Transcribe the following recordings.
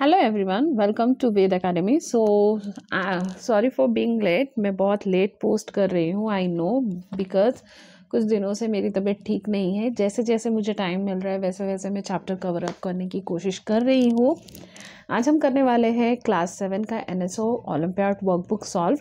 Hello everyone welcome to Ved academy so sorry for being late मैं बहुत late post कर रही हूँ आई नो बिकॉज कुछ दिनों से मेरी तबीयत ठीक नहीं है जैसे जैसे मुझे टाइम मिल रहा है वैसे वैसे मैं चैप्टर कवर अप करने की कोशिश कर रही हूँ आज हम करने वाले हैं क्लास सेवन का N S O olympiad workbook solve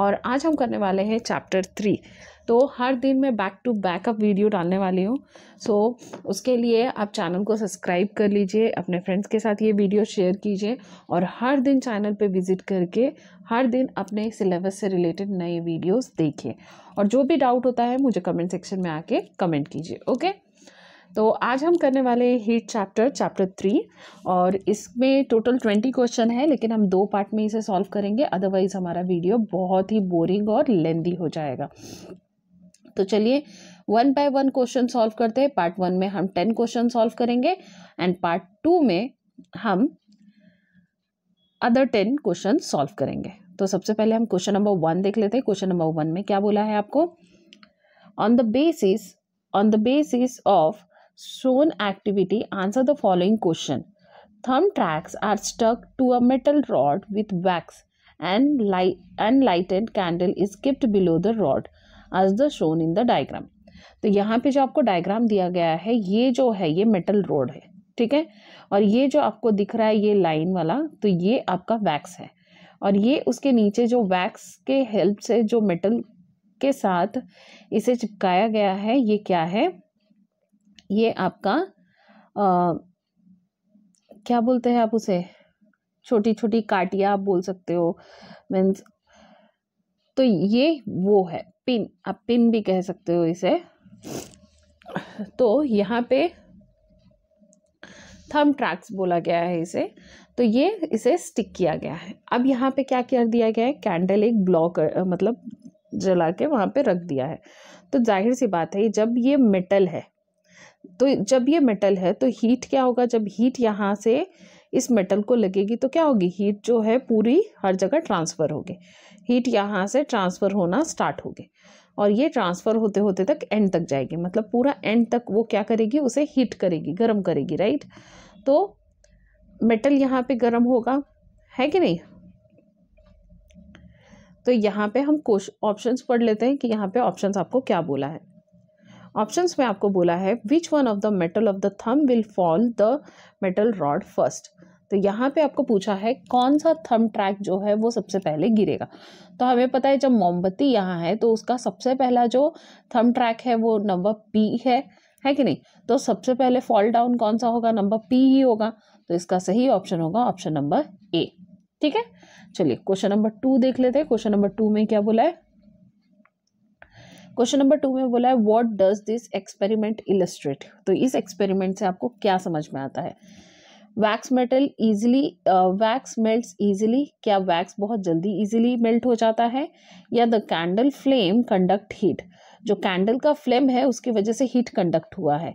और आज हम करने वाले हैं चैप्टर थ्री तो हर दिन मैं बैक टू बैकअप वीडियो डालने वाली हूँ सो so, उसके लिए आप चैनल को सब्सक्राइब कर लीजिए अपने फ्रेंड्स के साथ ये वीडियो शेयर कीजिए और हर दिन चैनल पे विज़िट करके हर दिन अपने सिलेबस से रिलेटेड नए वीडियोस देखिए और जो भी डाउट होता है मुझे कमेंट सेक्शन में आके कमेंट कीजिए ओके तो आज हम करने वाले हीट चैप्टर चैप्टर थ्री और इसमें टोटल ट्वेंटी क्वेश्चन है लेकिन हम दो पार्ट में इसे सॉल्व करेंगे अदरवाइज़ हमारा वीडियो बहुत ही बोरिंग और लेंदी हो जाएगा तो चलिए one by one question solve करते हैं पार्ट वन में हम टेन क्वेश्चन सॉल्व करेंगे एंड पार्ट टू में हम अदर टेन क्वेश्चन सॉल्व करेंगे तो सबसे पहले हम क्वेश्चन नंबर वन देख लेते हैं क्वेश्चन नंबर वन में क्या बोला है आपको on the basis on the basis of shown activity answer the following question thumb tracks are stuck to a rod with wax and and light, unlighted candle is kept below the rod as the shown in the diagram तो यहाँ पे जो आपको diagram दिया गया है ये जो है ये मेटल रोड है ठीक है और ये जो आपको दिख रहा है ये लाइन वाला तो ये आपका वैक्स है और ये उसके नीचे जो वैक्स के हेल्प से जो मेटल के साथ इसे चिपकाया गया है ये क्या है ये आपका आ, क्या बोलते हैं आप उसे छोटी छोटी काटिया आप बोल सकते हो मीन्स तो ये वो है पिन आप पिन भी कह सकते हो इसे तो यहाँ पे थम ट्रैक्स बोला गया है इसे तो ये इसे स्टिक किया गया है अब यहाँ पे क्या कर दिया गया है कैंडल एक ब्लॉक मतलब जला के वहाँ पे रख दिया है तो जाहिर सी बात है जब ये मेटल है तो जब ये मेटल है तो हीट क्या होगा जब हीट यहाँ से इस मेटल को लगेगी तो क्या होगी हीट जो है पूरी हर जगह ट्रांसफ़र होगी हीट यहाँ से ट्रांसफ़र होना स्टार्ट होगी और ये ट्रांसफ़र होते होते तक एंड तक जाएगी मतलब पूरा एंड तक वो क्या करेगी उसे हीट करेगी गर्म करेगी राइट तो मेटल यहाँ पे गर्म होगा है कि नहीं तो यहाँ पे हम कोश ऑप्शंस पढ़ लेते हैं कि यहाँ पे ऑप्शंस आपको क्या बोला है ऑप्शंस में आपको बोला है which one of the metal of the them will fall the metal rod first तो यहाँ पे आपको पूछा है कौन सा थम ट्रैक जो है वो सबसे पहले गिरेगा तो हमें पता है जब मोमबत्ती यहाँ है तो उसका सबसे पहला जो थम ट्रैक है वो नंबर पी है है कि नहीं तो सबसे पहले फॉल डाउन कौन सा होगा नंबर पी ही होगा तो इसका सही ऑप्शन होगा ऑप्शन नंबर ए ठीक है चलिए क्वेश्चन नंबर टू देख लेते हैं क्वेश्चन नंबर टू में क्या बोला है क्वेश्चन नंबर टू में बोला है what does this experiment illustrate तो इस एक्सपेरिमेंट से आपको क्या समझ में आता है wax metal easily wax melt easily क्या वैक्स बहुत जल्दी ईजिली मेल्ट हो जाता है या the candle flame conduct heat जो कैंडल का फ्लेम है उसकी वजह से हीट कंडक्ट हुआ है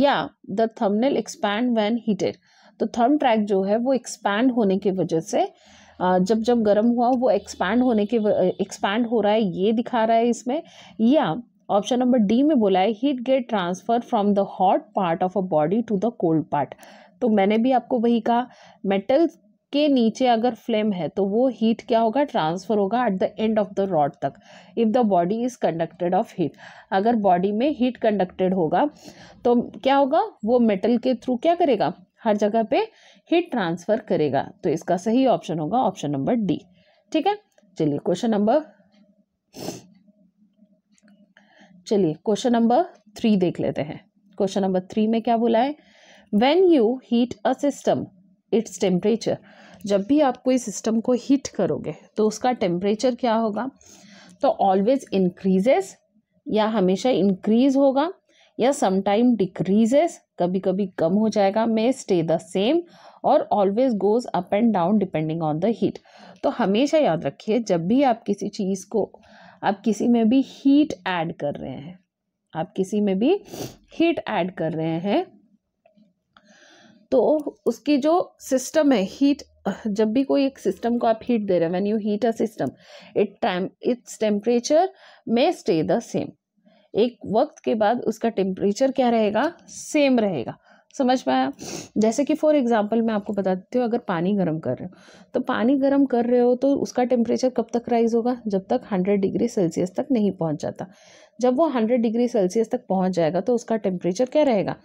या the thermal expand when heated तो थर्म ट्रैक जो है वो एक्सपैंड होने की वजह से uh, जब जब गर्म हुआ वो एक्सपैंड होने के एक्सपैंड uh, हो रहा है ये दिखा रहा है इसमें या ऑप्शन नंबर डी में बोला है heat get transfer from the hot part of a body to the cold part तो मैंने भी आपको वही कहा मेटल के नीचे अगर फ्लेम है तो वो हीट क्या होगा ट्रांसफ़र होगा at the end of the rod तक if the body is conducted of heat अगर बॉडी में हीट कंडक्टेड होगा तो क्या होगा वो मेटल के थ्रू क्या करेगा हर जगह पे हीट ट्रांसफ़र करेगा तो इसका सही ऑप्शन होगा ऑप्शन नंबर डी ठीक है चलिए क्वेश्चन नंबर चलिए क्वेश्चन नंबर थ्री देख लेते हैं क्वेश्चन नंबर थ्री में क्या बोला है when you heat a system its temperature जब भी आप कोई सिस्टम को हीट करोगे तो उसका टेम्परेचर क्या होगा तो ऑलवेज इंक्रीजेस या हमेशा इंक्रीज होगा या समटाइम डिक्रीजेस कभी कभी कम हो जाएगा मे स्टे द सेम और always goes up and down depending on the heat तो हमेशा याद रखिए जब भी आप किसी चीज़ को आप किसी में भी हीट ऐड कर रहे हैं आप किसी में भी हीट ऐड कर रहे हैं तो उसकी जो सिस्टम है हीट जब भी कोई एक सिस्टम को आप हीट दे रहे हैं when you heat a system it time its temperature may stay the same एक वक्त के बाद उसका टेम्परेचर क्या रहेगा सेम रहेगा समझ में आया जैसे कि फॉर एग्जांपल मैं आपको बता देती हूँ अगर पानी गर्म कर रहे हो तो पानी गर्म कर रहे हो तो उसका टेम्परेचर कब तक राइज होगा जब तक हंड्रेड डिग्री सेल्सियस तक नहीं पहुँच जाता जब वो हंड्रेड डिग्री सेल्सियस तक पहुँच जाएगा तो उसका टेम्परेचर क्या रहेगा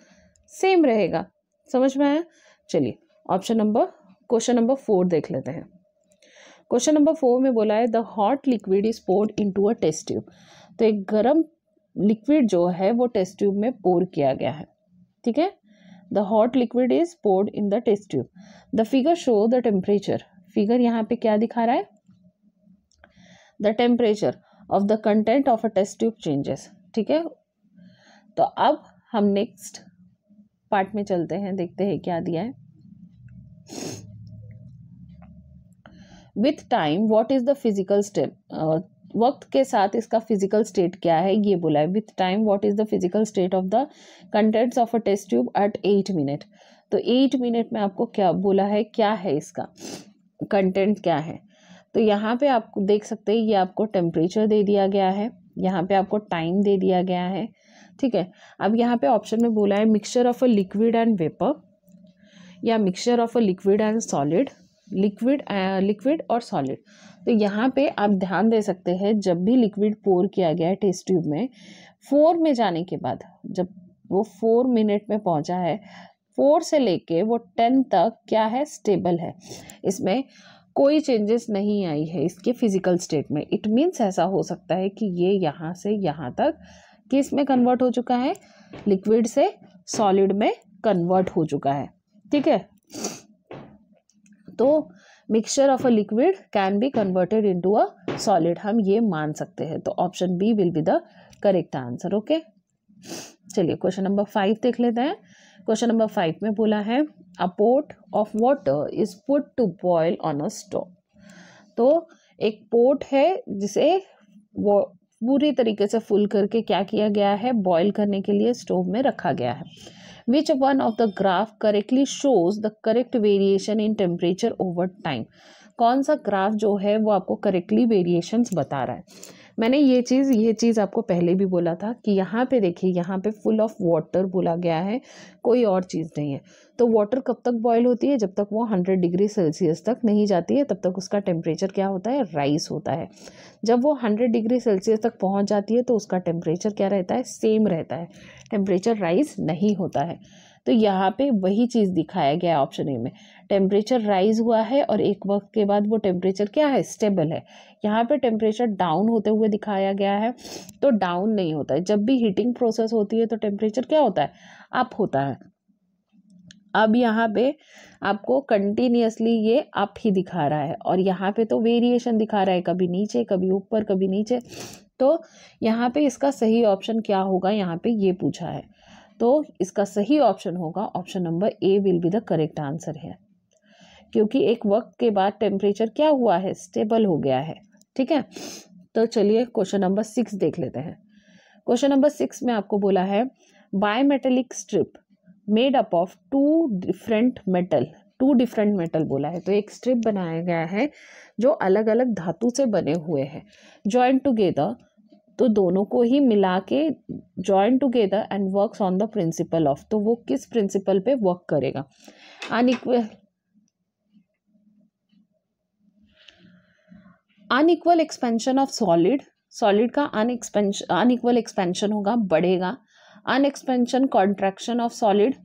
सेम रहेगा समझ में आया चलिए option number question number four देख लेते हैं क्वेश्चन नंबर फोर में बोला है the hot liquid is poured to a test tube तो एक गर्म लिक्विड जो है वो टेस्ट ट्यूब में पोर किया गया है ठीक है the hot liquid is poured in the test tube the figure show the temperature figure यहाँ पे क्या दिखा रहा है the temperature of the content of a test tube changes ठीक है तो अब हम नेक्स्ट पार्ट में चलते हैं देखते हैं क्या दिया है with time what is the physical state वक्त के साथ इसका फिजिकल स्टेट क्या है ये बोला है with time what is the physical state of the contents of a test tube at eight minute तो एट मिनट में आपको क्या बोला है क्या है इसका कंटेंट क्या है तो यहाँ पे आप देख सकते हैं ये आपको टेम्परेचर दे दिया गया है यहाँ पे आपको टाइम दे दिया गया है ठीक है अब यहाँ पे ऑप्शन में बोला है mixture of a liquid and vapour या mixture of a liquid and solid liquid liquid और सॉलिड तो यहाँ पे आप ध्यान दे सकते हैं जब भी लिक्विड पोर किया गया है टेस्ट ट्यूब में फोर में जाने के बाद जब वो फोर मिनट में पहुँचा है फोर से लेके वो टेन तक क्या है स्टेबल है इसमें कोई चेंजेस नहीं आई है इसके फिजिकल स्टेट में इट मीन्स ऐसा हो सकता है कि ये यहाँ से यहाँ तक किस में कन्वर्ट हो चुका है लिक्विड से सॉलिड में कन्वर्ट हो चुका है ठीक है तो mixture of a liquid can be converted into a solid हम ये मान सकते हैं तो option B will be the correct answer okay चलिए क्वेश्चन नंबर फाइव देख लेते हैं क्वेश्चन नंबर फाइव में बोला है a pot of water is put to boil on a stove तो एक पोर्ट है जिसे पूरी तरीके से फुल करके क्या किया गया है बॉयल करने के लिए स्टोव में रखा गया है which one of the graph correctly shows the correct variation in temperature over time कौन सा ग्राफ जो है वो आपको करेक्टली वेरिएशंस बता रहा है मैंने ये चीज़ ये चीज़ आपको पहले भी बोला था कि यहाँ पे देखिए यहाँ पे फुल ऑफ वाटर बोला गया है कोई और चीज़ नहीं है तो वाटर कब तक बॉयल होती है जब तक वो हंड्रेड डिग्री सेल्सियस तक नहीं जाती है तब तक उसका टेम्परेचर क्या होता है राइस होता है जब वो हंड्रेड डिग्री सेल्सियस तक पहुँच जाती है तो उसका टेम्परेचर क्या रहता है सेम रहता है टेम्परेचर राइस नहीं होता है तो यहाँ पे वही चीज़ दिखाया गया है ऑप्शन ए में टेम्परेचर राइज हुआ है और एक वक्त के बाद वो टेम्परेचर क्या है स्टेबल है यहाँ पे टेम्परेचर डाउन होते हुए दिखाया गया है तो डाउन नहीं होता है जब भी हीटिंग प्रोसेस होती है तो टेम्परेचर क्या होता है अप होता है अब यहाँ पे आपको कंटिन्यूसली ये अप ही दिखा रहा है और यहाँ पे तो वेरिएशन दिखा रहा है कभी नीचे कभी ऊपर कभी नीचे तो यहाँ पे इसका सही ऑप्शन क्या होगा यहाँ पे ये पूछा है तो इसका सही ऑप्शन होगा option number A will be the correct answer है क्योंकि एक वक्त के बाद टेम्परेचर क्या हुआ है स्टेबल हो गया है ठीक है तो चलिए क्वेश्चन नंबर सिक्स देख लेते हैं क्वेश्चन नंबर सिक्स में आपको बोला है bimetallic strip made up of two different metal two different metal बोला है तो एक स्ट्रिप बनाया गया है जो अलग अलग धातु से बने हुए हैं जॉइंट टुगेदर तो दोनों को ही मिला के join together and works on the principle of तो वो किस प्रिंसिपल पे वर्क करेगा unequal unequal expansion of solid solid का अनएक्सपेंशन अनइक्वल एक्सपेंशन होगा बढ़ेगा अनएक्सपेंशन contraction of solid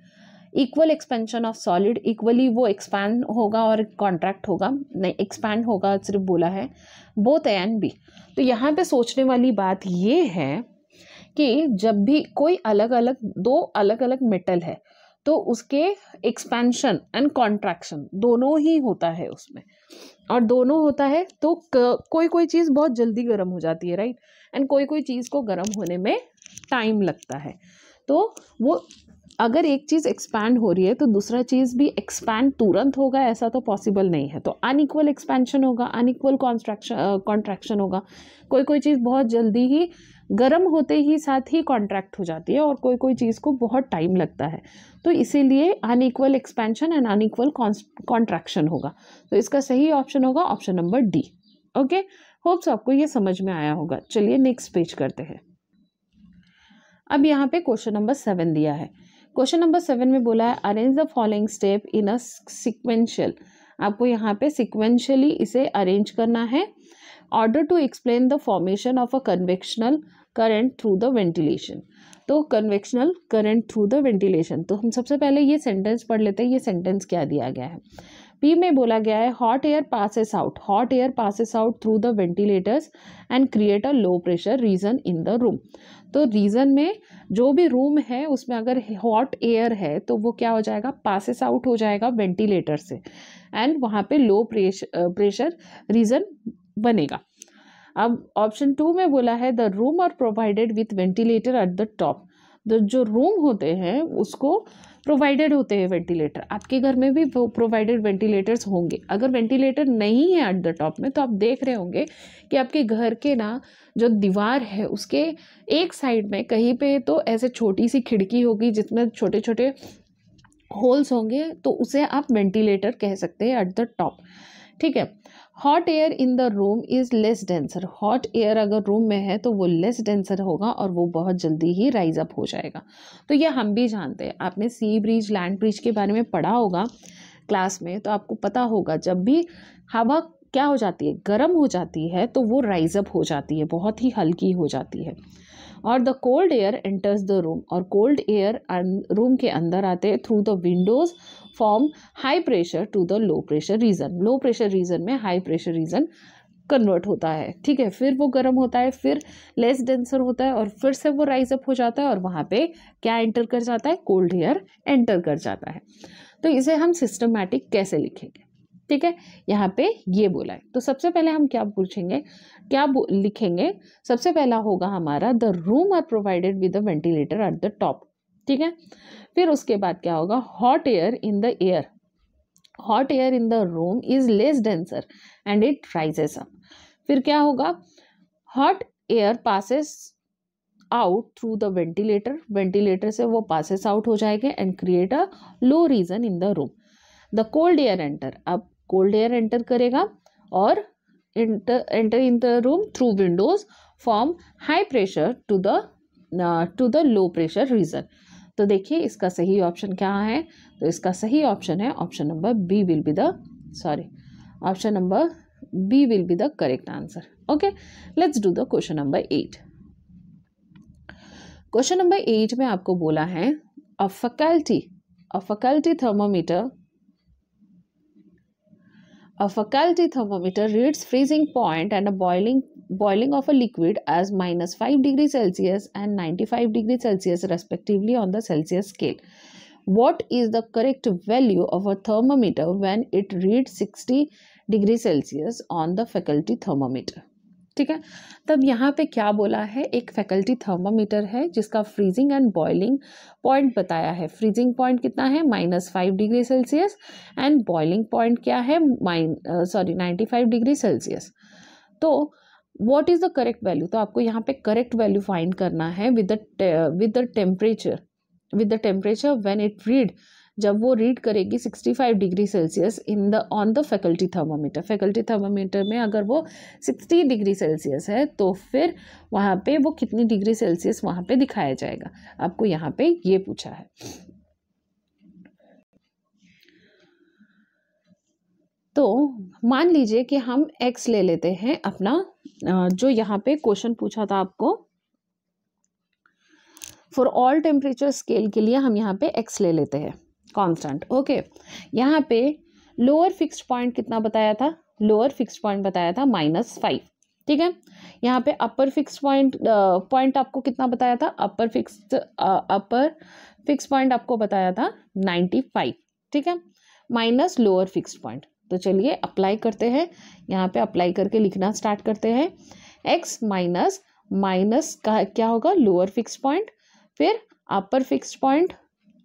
equal expansion of solid equally वो एक्सपैंड होगा और कॉन्ट्रैक्ट होगा नहीं एक्सपैंड होगा सिर्फ बोला है बोथ ए एंड बी तो यहाँ पे सोचने वाली बात ये है कि जब भी कोई अलग अलग दो अलग अलग मेटल है तो उसके एक्सपेंशन एंड कॉन्ट्रैक्शन दोनों ही होता है उसमें और दोनों होता है तो कोई कोई चीज़ बहुत जल्दी गर्म हो जाती है राइट एंड कोई कोई चीज़ को गर्म होने में टाइम लगता है तो वो अगर एक चीज़ एक्सपैंड हो रही है तो दूसरा चीज़ भी एक्सपैंड तुरंत होगा ऐसा तो पॉसिबल नहीं है तो अनइक्वल एक्सपेंशन होगा अनइक्वल कॉन्ट्रैक्शन कॉन्ट्रैक्शन होगा कोई कोई चीज़ बहुत जल्दी ही गर्म होते ही साथ ही कॉन्ट्रैक्ट हो जाती है और कोई कोई चीज़ को बहुत टाइम लगता है तो इसीलिए unequal expansion and unequal contraction होगा तो इसका सही ऑप्शन होगा option number D okay hopes आपको ये समझ में आया होगा चलिए नेक्स्ट पेज करते हैं अब यहाँ पे क्वेश्चन नंबर सेवन दिया है क्वेश्चन नंबर सेवन में बोला है arrange the following step in a sequential आपको यहाँ पे सिक्वेंशियली इसे अरेंज करना है order to explain the formation of a convectional current through the ventilation तो convectional current through the ventilation तो हम सबसे पहले ये सेंटेंस पढ़ लेते हैं ये सेंटेंस क्या दिया गया है बी में बोला गया है hot air passes out hot air passes out through the ventilators and create a low pressure region in the room तो रीजन में जो भी रूम है उसमें अगर हॉट एयर है तो वो क्या हो जाएगा पासिस आउट हो जाएगा वेंटिलेटर से एंड वहाँ पे लो प्रेशर प्रेशर रीजन बनेगा अब ऑप्शन टू में बोला है the room are provided with ventilator at the top जो रूम होते हैं उसको प्रोवाइडेड होते हैं वेंटिलेटर आपके घर में भी प्रोवाइडेड वेंटिलेटर्स होंगे अगर वेंटिलेटर नहीं है एट द टॉप में तो आप देख रहे होंगे कि आपके घर के ना जो दीवार है उसके एक साइड में कहीं पे तो ऐसे छोटी सी खिड़की होगी जिसमें छोटे छोटे होल्स होंगे तो उसे आप वेंटिलेटर कह सकते हैं एट द टॉप ठीक है hot air in the room is less denser hot air अगर रूम में है तो वो लेस डेंसर होगा और वो बहुत जल्दी ही राइज अप हो जाएगा तो ये हम भी जानते हैं आपने सी ब्रिज लैंड ब्रिज के बारे में पढ़ा होगा क्लास में तो आपको पता होगा जब भी हवा क्या हो जाती है गर्म हो जाती है तो वो राइज अप हो जाती है बहुत ही हल्की हो जाती है और the cold air enters the room और कोल्ड एयर रूम के अंदर आते हैं through the windows form high pressure to the low pressure region low pressure region में हाई प्रेशर रीजन कन्वर्ट होता है ठीक है फिर वो गर्म होता है फिर लेस डेंसर होता है और फिर से वो राइज अप हो जाता है और वहाँ पे क्या एंटर कर जाता है कोल्ड एयर एंटर कर जाता है तो इसे हम सिस्टमैटिक कैसे लिखेंगे ठीक है यहाँ पे ये बोला है तो सबसे पहले हम क्या पूछेंगे क्या लिखेंगे सबसे पहला होगा हमारा the room are provided with the ventilator at the top ठीक है फिर उसके बाद क्या होगा hot air in the air hot air in the room is less denser and it rises up फिर क्या होगा hot air passes out through the ventilator ventilator से वो पासेस आउट हो जाएंगे and create a low region in the room the cold air enter अब cold air enter करेगा और enter in the room through windows form high pressure to the to the low pressure region तो देखिए इसका सही option क्या है तो इसका सही ऑप्शन है option number B will be the sorry option number B will be the correct answer okay let's do the question number eight question number eight में आपको बोला है a faculty a faculty thermometer A faculty thermometer reads freezing point and a boiling boiling of a liquid as minus 5 degrees Celsius and 95 degrees Celsius respectively on the Celsius scale. What is the correct value of a thermometer when it reads 60 degrees Celsius on the faculty thermometer? ठीक है तब यहाँ पे क्या बोला है एक faculty thermometer है जिसका फ्रीजिंग एंड बॉइलिंग पॉइंट बताया है फ्रीजिंग पॉइंट कितना है minus five degree Celsius and boiling point क्या है mine sorry ninety five degree Celsius तो what is the correct value तो आपको यहाँ पे करेक्ट वैल्यू फाइंड करना है with the with the temperature with the temperature when it read जब वो रीड करेगी 65 degree Celsius in the on the faculty thermometer faculty thermometer में अगर वो 60 डिग्री सेल्सियस है तो फिर वहाँ पे वो कितनी डिग्री सेल्सियस वहाँ पे दिखाया जाएगा आपको यहाँ पे ये पूछा है तो मान लीजिए कि हम एक्स ले लेते हैं अपना जो यहाँ पे क्वेश्चन पूछा था आपको फॉर ऑल टेम्परेचर स्केल के लिए हम यहाँ पे एक्स ले लेते हैं कांस्टेंट ओके यहाँ पे लोअर फिक्स्ड पॉइंट कितना बताया था लोअर फिक्स्ड पॉइंट बताया था माइनस फाइव ठीक है यहाँ पे अपर फिक्स पॉइंट पॉइंट आपको कितना बताया था upper fix upper fix point आपको बताया था नाइन्टी फाइव ठीक है माइनस लोअर फिक्स पॉइंट तो चलिए अप्लाई करते हैं यहाँ पे अप्लाई करके लिखना स्टार्ट करते हैं एक्स माइनस माइनस का क्या होगा लोअर फिक्स पॉइंट फिर upper fix point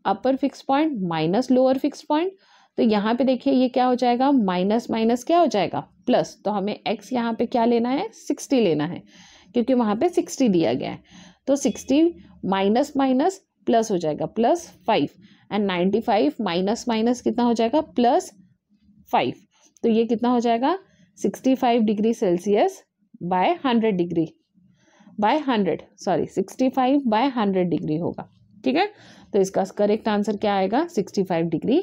upper fix point minus lower fix point तो यहाँ पे देखिए ये क्या हो जाएगा माइनस माइनस क्या हो जाएगा प्लस तो हमें एक्स यहाँ पे क्या लेना है सिक्सटी लेना है क्योंकि वहाँ पे सिक्सटी दिया गया है तो सिक्सटी माइनस माइनस प्लस हो जाएगा plus five and ninety five minus minus कितना हो जाएगा प्लस फाइव तो ये कितना हो जाएगा sixty five degree Celsius by hundred degree by hundred sorry sixty five by hundred degree होगा ठीक है तो इसका करेक्ट आंसर क्या आएगा सिक्सटी फाइव डिग्री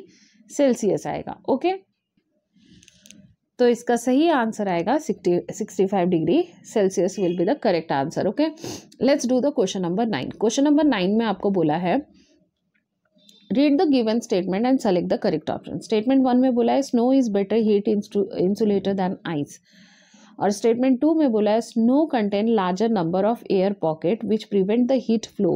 सेल्सियस आएगा ओके तो इसका सही आंसर आएगा sixty sixty five degree Celsius will be the correct answer okay let's do the question number nine question number nine में आपको बोला है read the given statement and select the correct option statement one में बोला है snow is better heat insulator than ice और statement two में बोला है snow contain larger number of air pocket which prevent the heat flow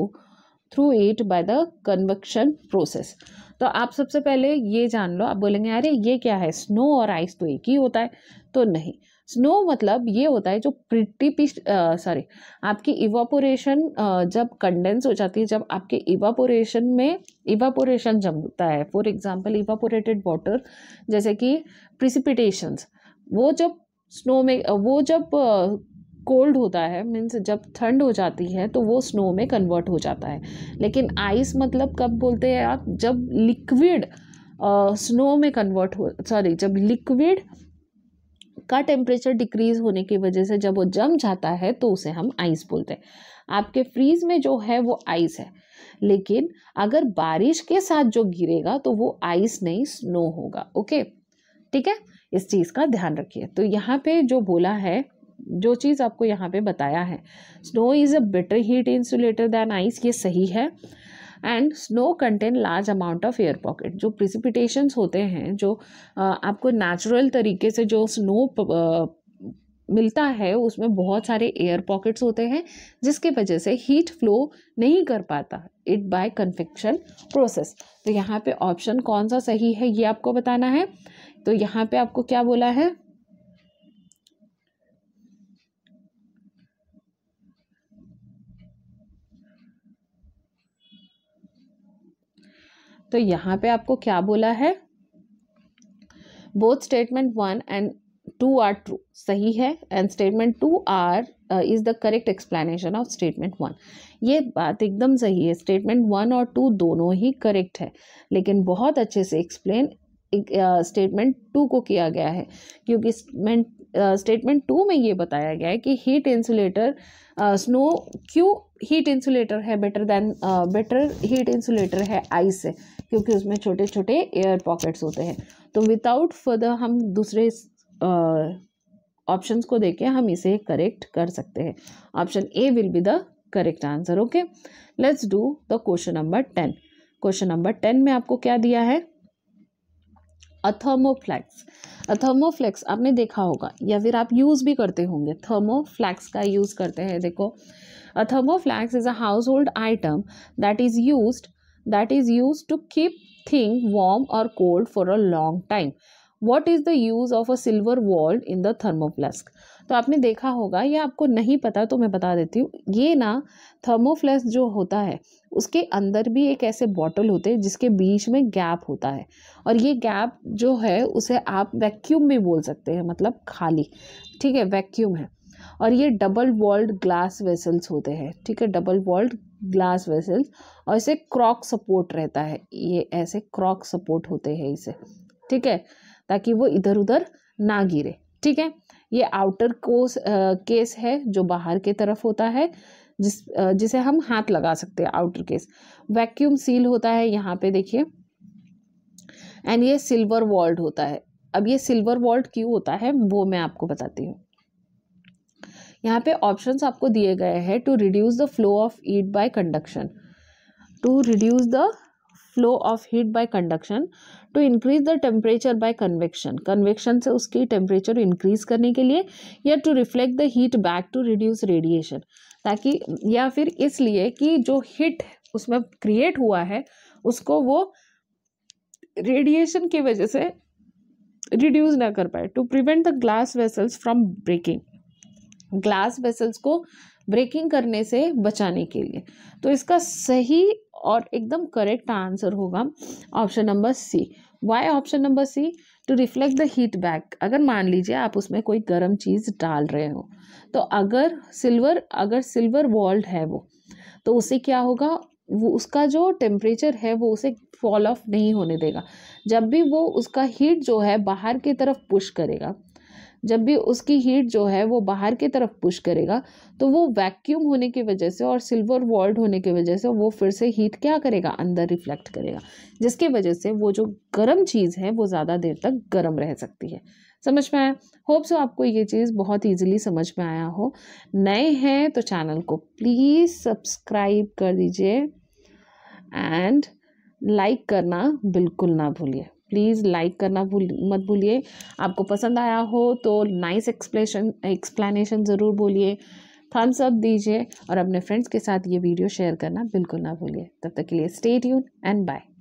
through it by the convection process तो आप सबसे पहले ये जान लो आप बोलेंगे अरे ये क्या है स्नो और आइस तो एक ही होता है तो नहीं स्नो मतलब ये होता है जो प्रिटिपिश सॉरी आपकी इवापोरेशन जब कंडेंस हो जाती है जब आपके इवापोरेशन में इवापोरेशन जमता है फॉर एग्जांपल इवापोरेटेड वाटर जैसे कि प्रिसिपिटेशंस वो जब स्नो में वो जब कोल्ड होता है मीन्स जब ठंड हो जाती है तो वो स्नो में कन्वर्ट हो जाता है लेकिन आइस मतलब कब बोलते हैं आप जब लिक्विड स्नो में कन्वर्ट हो सॉरी जब लिक्विड का टेम्परेचर डिक्रीज होने की वजह से जब वो जम जाता है तो उसे हम आइस बोलते हैं आपके फ्रीज में जो है वो आइस है लेकिन अगर बारिश के साथ जो गिरेगा तो वो आइस नहीं स्नो होगा ओके ठीक है इस चीज़ का ध्यान रखिए तो यहाँ पे जो बोला है जो चीज़ आपको यहाँ पे बताया है snow is a better heat insulator than ice ये सही है and snow contain large amount of air pocket जो प्रिसिपिटेशंस होते हैं जो आपको नेचुरल तरीके से जो स्नो मिलता है उसमें बहुत सारे एयर पॉकेट्स होते हैं जिसके वजह से हीट फ्लो नहीं कर पाता इट बाय कन्फेक्शन प्रोसेस तो यहाँ पे ऑप्शन कौन सा सही है ये आपको बताना है तो यहाँ पे आपको क्या बोला है तो यहाँ पे आपको क्या बोला है both statement one and two are true सही है and statement two are is the correct explanation of statement one ये बात एकदम सही है स्टेटमेंट वन और टू दोनों ही करेक्ट है लेकिन बहुत अच्छे से एक्सप्लेन स्टेटमेंट टू को किया गया है क्योंकि स्टेटमेंट टू uh, में ये बताया गया है कि हीट इंसुलेटर स्नो क्यों हीट इंसुलेटर है better than better heat insulator है आइस से क्योंकि उसमें छोटे छोटे एयर पॉकेट्स होते हैं तो विदाउट फर्दर हम दूसरे ऑप्शंस को देके हम इसे करेक्ट कर सकते हैं option A will be the correct answer okay let's do the question number ten question number ten में आपको क्या दिया है अथर्मोफ्लैक्स अथर्मोफ्लैक्स आपने देखा होगा या फिर आप यूज़ भी करते होंगे थर्मोफ्लैक्स का यूज़ करते हैं देखो a thermoflask is a household item that is used that is used to keep thing warm or cold for a long time what is the use of a silver walled in the thermoflask तो आपने देखा होगा या आपको नहीं पता तो मैं बता देती हूँ ये ना थर्मोफ्लास्क जो होता है उसके अंदर भी एक ऐसे बॉटल होते हैं जिसके बीच में गैप होता है और ये गैप जो है उसे आप वैक्यूम भी बोल सकते हैं मतलब खाली ठीक है वैक्यूम है और ये डबल वॉल्ड ग्लास वेसल्स होते हैं ठीक है डबल वॉल्ड ग्लास वेसल्स और इसे क्रॉक सपोर्ट रहता है ये ऐसे क्रॉक सपोर्ट होते हैं इसे ठीक है ताकि वो इधर उधर ना गिरे ठीक है ये आउटर कोस आ, केस है जो बाहर के तरफ होता है जिस आ, जिसे हम हाथ लगा सकते हैं आउटर केस वैक्यूम सील होता है यहाँ पे देखिए एंड ये सिल्वर वॉल्ड होता है अब ये सिल्वर वॉल्ड क्यों होता है वो मैं आपको बताती हूँ यहाँ पे ऑप्शंस आपको दिए गए हैं to reduce the flow of heat by conduction to reduce the flow of heat by conduction to increase the temperature by convection convection से उसकी टेम्परेचर इंक्रीज करने के लिए या to reflect the heat back to reduce radiation ताकि या फिर इसलिए कि जो हीट उसमें क्रिएट हुआ है उसको वो रेडिएशन की वजह से रिड्यूस ना कर पाए to prevent the glass vessels from breaking glass vessels को ब्रेकिंग करने से बचाने के लिए तो इसका सही और एकदम करेक्ट आंसर होगा option number C why option number C to reflect the heat back अगर मान लीजिए आप उसमें कोई गर्म चीज़ डाल रहे हो तो अगर सिल्वर अगर सिल्वर वॉल्ड है वो तो उसे क्या होगा वो उसका जो टेम्परेचर है वो उसे फॉल ऑफ नहीं होने देगा जब भी वो उसका हीट जो है बाहर की तरफ पुश करेगा जब भी उसकी हीट जो है वो बाहर की तरफ पुश करेगा तो वो वैक्यूम होने की वजह से और सिल्वर वॉल्ड होने की वजह से वो फिर से हीट क्या करेगा अंदर रिफ्लेक्ट करेगा जिसकी वजह से वो जो गर्म चीज़ है वो ज़्यादा देर तक गर्म रह सकती है समझ में आया होप सो आपको ये चीज़ बहुत ईजिली समझ में आया हो नए हैं तो चैनल को प्लीज़ सब्सक्राइब कर दीजिए एंड लाइक करना बिल्कुल ना भूलिए प्लीज़ लाइक करना भूल मत भूलिए आपको पसंद आया हो तो नाइस एक्सप्लेशन एक्सप्लेनेशन ज़रूर बोलिए थम्स अप दीजिए और अपने फ्रेंड्स के साथ ये वीडियो शेयर करना बिल्कुल ना भूलिए तब तक के लिए स्टे ट्यून एंड बाय